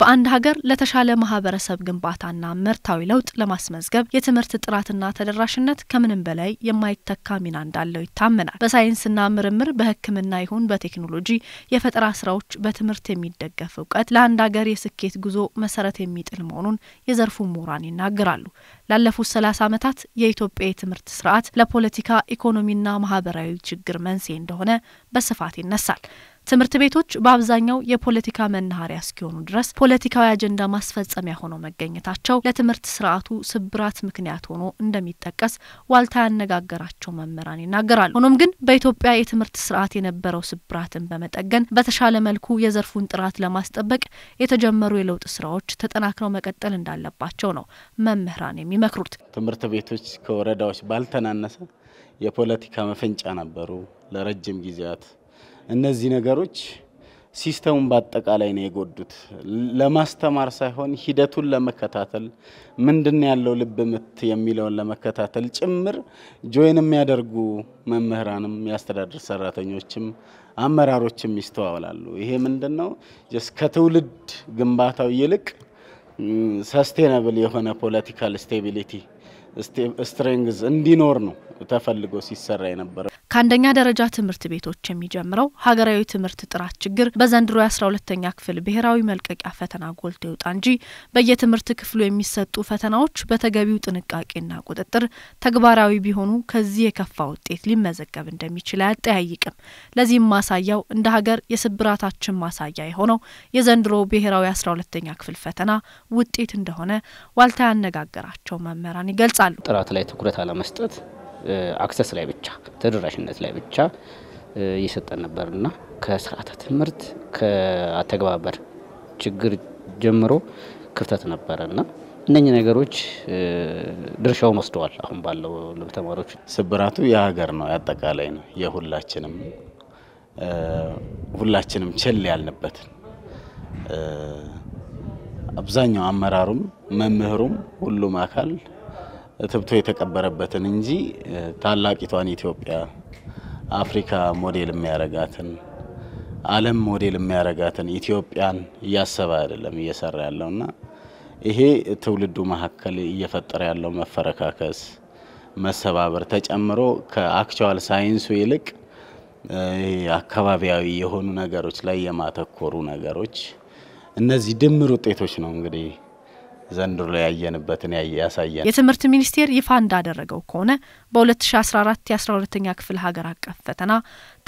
በአንድ ሀገር ለተሻለ ማህበረሰብ ግንባታና ምርታዊ ለውጥ ለማስመዝገብ የትምህርት ጥራትና ተደራሽነት ከምንም በላይ የማይተካ ሚና እንዳለው ይታመናል። በሳይንስና ምርምር፣ በሕክምና ይሁን በቴክኖሎጂ የፈጠራ ስራዎች በትምህርት የሚደገፍ እውቀት ለአንድ ሀገር የስኬት ጉዞ መሰረት የሚጥል መሆኑን የዘርፉ ምሁራን ይናገራሉ። ላለፉት ሰላሳ ዓመታት የኢትዮጵያ የትምህርት ስርዓት ለፖለቲካ ኢኮኖሚና ማህበራዊ ችግር መንስኤ እንደሆነ በስፋት ይነሳል። ትምህርት ቤቶች በአብዛኛው የፖለቲካ መናኸሪያ እስኪሆኑ ድረስ ፖለቲካዊ አጀንዳ ማስፈጸሚያ ሆነው መገኘታቸው ለትምህርት ስርዓቱ ስብራት ምክንያት ሆኖ እንደሚጠቀስ ዋልታ ያነጋገራቸው መምህራን ይናገራሉ። ሆኖም ግን በኢትዮጵያ የትምህርት ስርዓት የነበረው ስብራትን በመጠገን በተሻለ መልኩ የዘርፉን ጥራት ለማስጠበቅ የተጀመሩ የለውጥ ስራዎች ተጠናክረው መቀጠል እንዳለባቸው ነው መምህራን የሚመክሩት። ትምህርት ቤቶች ከወረዳዎች ባልተናነሰ የፖለቲካ መፈንጫ ነበሩ ለረጅም ጊዜያት እነዚህ ነገሮች ሲስተሙን በአጠቃላይ ነው የጎዱት። ለማስተማር ሳይሆን ሂደቱን ለመከታተል ምንድን ያለው ልብ ምት የሚለውን ለመከታተል ጭምር ጆይን የሚያደርጉ መምህራንም የአስተዳደር ሰራተኞችም አመራሮችም ይስተዋላሉ። ይሄ ምንድን ነው ከትውልድ ግንባታው ይልቅ ሰስቴናብል የሆነ ፖለቲካል ስቴቢሊቲ ስትሬንግዝ እንዲኖር ነው ተፈልጎ ሲሰራ የነበረ ከአንደኛ ደረጃ ትምህርት ቤቶች የሚጀምረው ሀገራዊ ትምህርት ጥራት ችግር በዘንድሮ የአስራ ሁለተኛ ክፍል ብሔራዊ መልቀቂያ ፈተና ጎልቶ ይውጣ እንጂ በየትምህርት ክፍሉ የሚሰጡ ፈተናዎች በተገቢው ጥንቃቄና ቁጥጥር ተግባራዊ ቢሆኑ ከዚህ የከፋ ውጤት ሊመዘገብ እንደሚችል አያጠያይቅም። ለዚህም ማሳያው እንደ ሀገር የስብራታችን ማሳያ የሆነው የዘንድሮ ብሔራዊ አስራ ሁለተኛ ክፍል ፈተና ውጤት እንደሆነ ዋልታ ያነጋገራቸው መምህራን ይገልጻሉ። ጥራት ላይ ትኩረት አለመስጠት አክሰስ ላይ ብቻ ተደራሽነት ላይ ብቻ እየሰጠን ነበርና ከስርዓተ ትምህርት ከአተገባበር ችግር ጀምሮ ክፍተት ነበረና እነኚህ ነገሮች ድርሻውን ወስደዋል። አሁን ባለው ተማሪዎች ስብራቱ የሀገር ነው፣ ያጠቃላይ ነው፣ የሁላችንም ሁላችንም ችል ያልንበት አብዛኛው አመራሩም መምህሩም ሁሉም አካል ትብቶ የተቀበረበትን እንጂ ታላቂቷን ኢትዮጵያ አፍሪካ ሞዴል የሚያረጋትን ዓለም ሞዴል የሚያረጋትን ኢትዮጵያን እያሰበ አይደለም እየሰራ ያለው እና ይሄ ትውልዱ መካከል እየፈጠረ ያለው መፈረካከስ፣ መሰባበር ተጨምሮ ከአክቹዋል ሳይንሱ ይልቅ አካባቢያዊ የሆኑ ነገሮች ላይ የማተኮሩ ነገሮች እነዚህ ድምር ውጤቶች ነው እንግዲህ ዘንድሮ ያየንበትን ያሳየን። የትምህርት ሚኒስቴር ይፋ እንዳደረገው ከሆነ በ2014 የ12ኛ ክፍል ሀገር አቀፍ ፈተና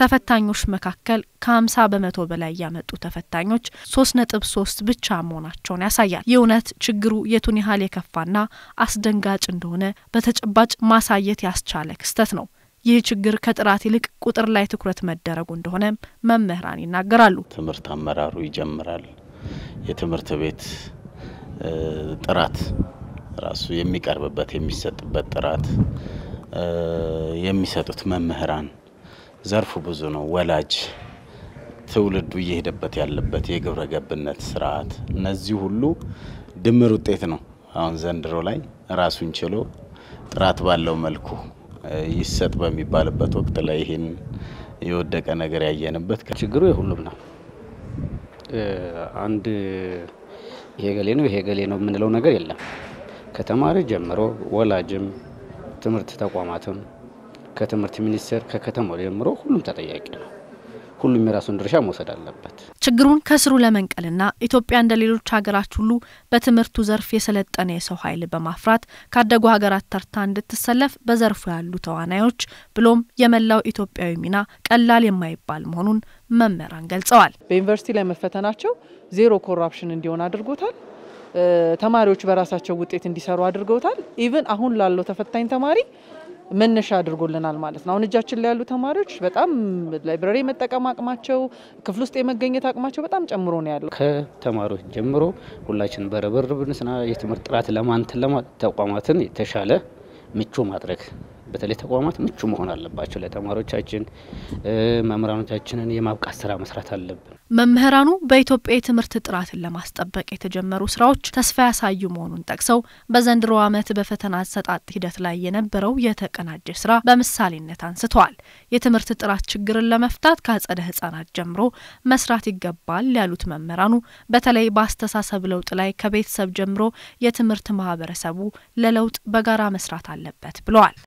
ተፈታኞች መካከል ከ50 በመቶ በላይ ያመጡ ተፈታኞች 3.3 ብቻ መሆናቸውን ያሳያል። ይህ እውነት ችግሩ የቱን ያህል የከፋና አስደንጋጭ እንደሆነ በተጨባጭ ማሳየት ያስቻለ ክስተት ነው። ይህ ችግር ከጥራት ይልቅ ቁጥር ላይ ትኩረት መደረጉ እንደሆነ መምህራን ይናገራሉ። ትምህርት አመራሩ ይጀምራል። የትምህርት ቤት ጥራት ራሱ የሚቀርብበት የሚሰጥበት ጥራት የሚሰጡት መምህራን ዘርፉ ብዙ ነው። ወላጅ ትውልዱ እየሄደበት ያለበት የግብረ ገብነት ስርዓት እነዚህ ሁሉ ድምር ውጤት ነው። አሁን ዘንድሮ ላይ ራሱን ችሎ ጥራት ባለው መልኩ ይሰጥ በሚባልበት ወቅት ላይ ይህን የወደቀ ነገር ያየንበት ችግሩ የሁሉም ነው። አንድ ይሄ ገሌ ነው ይሄ ገሌ ነው የምንለው ነገር የለም። ከተማሪ ጀምሮ ወላጅም፣ ትምህርት ተቋማትም፣ ከትምህርት ሚኒስቴር፣ ከከተማው ጀምሮ ሁሉም ተጠያቂ ነው። ሁሉም የራሱን ድርሻ መውሰድ አለበት። ችግሩን ከስሩ ለመንቀልና ኢትዮጵያ እንደ ሌሎች ሀገራት ሁሉ በትምህርቱ ዘርፍ የሰለጠነ የሰው ኃይል በማፍራት ካደጉ ሀገራት ተርታ እንድትሰለፍ በዘርፉ ያሉ ተዋናዮች ብሎም የመላው ኢትዮጵያዊ ሚና ቀላል የማይባል መሆኑን መምህራን ገልጸዋል። በዩኒቨርሲቲ ላይ መፈተናቸው ዜሮ ኮራፕሽን እንዲሆን አድርጎታል። ተማሪዎች በራሳቸው ውጤት እንዲሰሩ አድርገውታል። ኢቨን አሁን ላለው ተፈታኝ ተማሪ መነሻ አድርጎልናል ማለት ነው። አሁን እጃችን ላይ ያሉ ተማሪዎች በጣም ላይብረሪ የመጠቀም አቅማቸው፣ ክፍል ውስጥ የመገኘት አቅማቸው በጣም ጨምሮ ነው ያለው። ከተማሪዎች ጀምሮ ሁላችን ስና የትምህርት ጥራት ለማንትን ተቋማትን የተሻለ ምቹ ማድረግ በተለይ ተቋማት ምቹ መሆን አለባቸው ለተማሪዎቻችን። መምህራኖቻችንን የማብቃት ስራ መስራት አለብን። መምህራኑ በኢትዮጵያ የትምህርት ጥራትን ለማስጠበቅ የተጀመሩ ስራዎች ተስፋ ያሳዩ መሆኑን ጠቅሰው በዘንድሮ ዓመት በፈተና አሰጣጥ ሂደት ላይ የነበረው የተቀናጀ ስራ በምሳሌነት አንስተዋል። የትምህርት ጥራት ችግርን ለመፍታት ከአጸደ ህጻናት ጀምሮ መስራት ይገባል ያሉት መምህራኑ በተለይ በአስተሳሰብ ለውጥ ላይ ከቤተሰብ ጀምሮ የትምህርት ማህበረሰቡ ለለውጥ በጋራ መስራት አለበት ብለዋል።